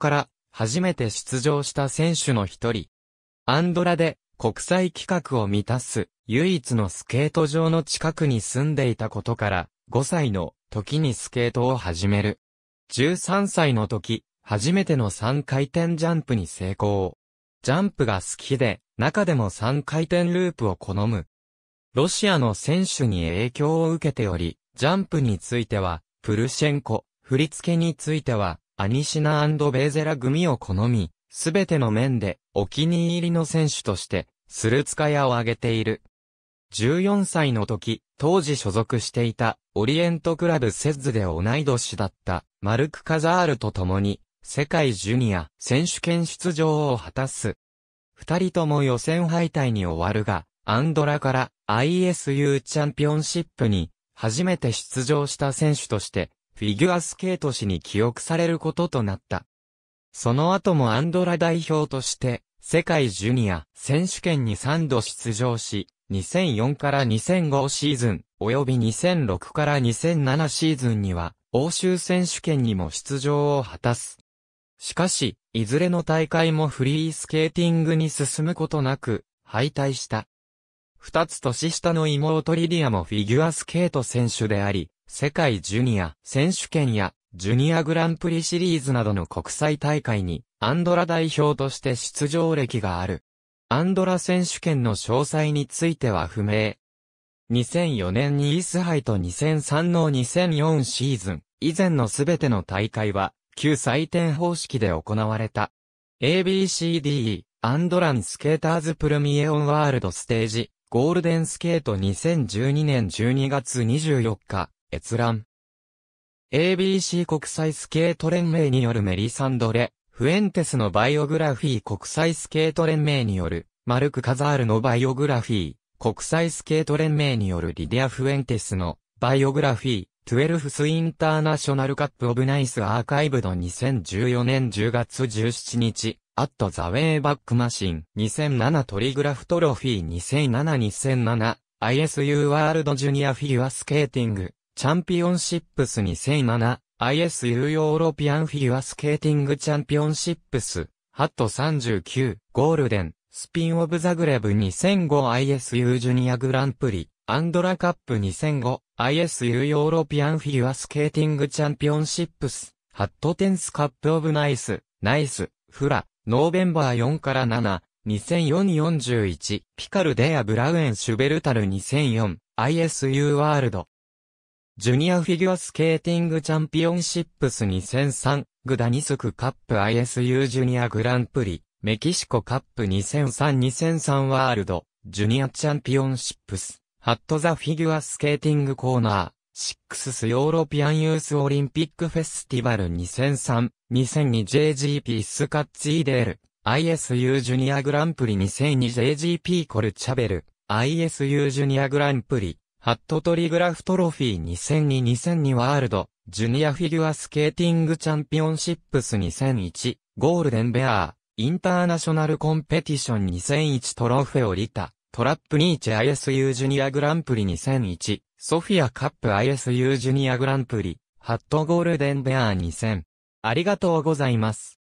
から初めて出場した選手の一人。アンドラで国際規格を満たす唯一のスケート場の近くに住んでいたことから5歳の時にスケートを始める。13歳の時、初めての3回転ジャンプに成功。ジャンプが好きで、中でも3回転ループを好む。ロシアの選手に影響を受けており、ジャンプについては、プルシェンコ、振り付けについては、アニシナベーゼラ組を好み、すべての面でお気に入りの選手として、スルツカヤを挙げている。14歳の時、当時所属していたオリエントクラブセッズで同い年だったマルク・カザールと共に世界ジュニア選手権出場を果たす。二人とも予選敗退に終わるが、アンドラから ISU チャンピオンシップに初めて出場した選手としてフィギュアスケート史に記憶されることとなった。その後もアンドラ代表として、世界ジュニア選手権に3度出場し、2004から2005シーズン、及び2006から2007シーズンには、欧州選手権にも出場を果たす。しかし、いずれの大会もフリースケーティングに進むことなく、敗退した。二つ年下の妹リディアもフィギュアスケート選手であり、世界ジュニア選手権やジュニアグランプリシリーズなどの国際大会にアンドラ代表として出場歴がある。アンドラ選手権の詳細については不明。2004年にイースハイと2003の2004シーズン、以前のすべての大会は、旧採点方式で行われた。ABCDE、アンドランスケーターズプルミエオンワールドステージ、ゴールデンスケート2012年12月24日、閲覧。ABC 国際スケート連盟によるメリサンドレ・フエンテスのバイオグラフィー国際スケート連盟によるマルク・カザールのバイオグラフィー国際スケート連盟によるリディア・フエンテスのバイオグラフィー12スインターナショナルカップオブナイスアーカイブド2014年10月17日アットザウェイバックマシン2007トリグラフトロフィー2007-2007 ISU ワールドジュニアフィギュアスケーティングチャンピオンシップス2007、ISU ヨーロピアンフィギュアスケーティングチャンピオンシップス、ハット39、ゴールデン、スピンオブザグレブ 2005ISU ジュニアグランプリ、アンドラカップ 2005ISU ヨーロピアンフィギュアスケーティングチャンピオンシップス、ハットテンスカップオブナイス、ナイス、フラ、ノーベンバー4から7、2004-41、ピカルデア・ブラウエン・シュベルタル2004、ISU ワールド、ジュニアフィギュアスケーティングチャンピオンシップス2003、グダニスクカップ ISU ジュニアグランプリ、メキシコカップ2003-2003ワールド、ジュニアチャンピオンシップス、ハットザフィギュアスケーティングコーナー、シックススヨーロピアンユースオリンピックフェスティバル 2003-2002JGP スカッツイデール、ISU ジュニアグランプリ 2002JGP コルチャベル、ISU ジュニアグランプリ、ハットトリグラフトロフィー2002 2002ワールド、ジュニアフィギュアスケーティングチャンピオンシップス2001、ゴールデンベアー、インターナショナルコンペティション2001トロフェオリタ、トラップニーチェ ISU ジュニアグランプリ2001、ソフィアカップ ISU ジュニアグランプリ、ハットゴールデンベアー2000。ありがとうございます。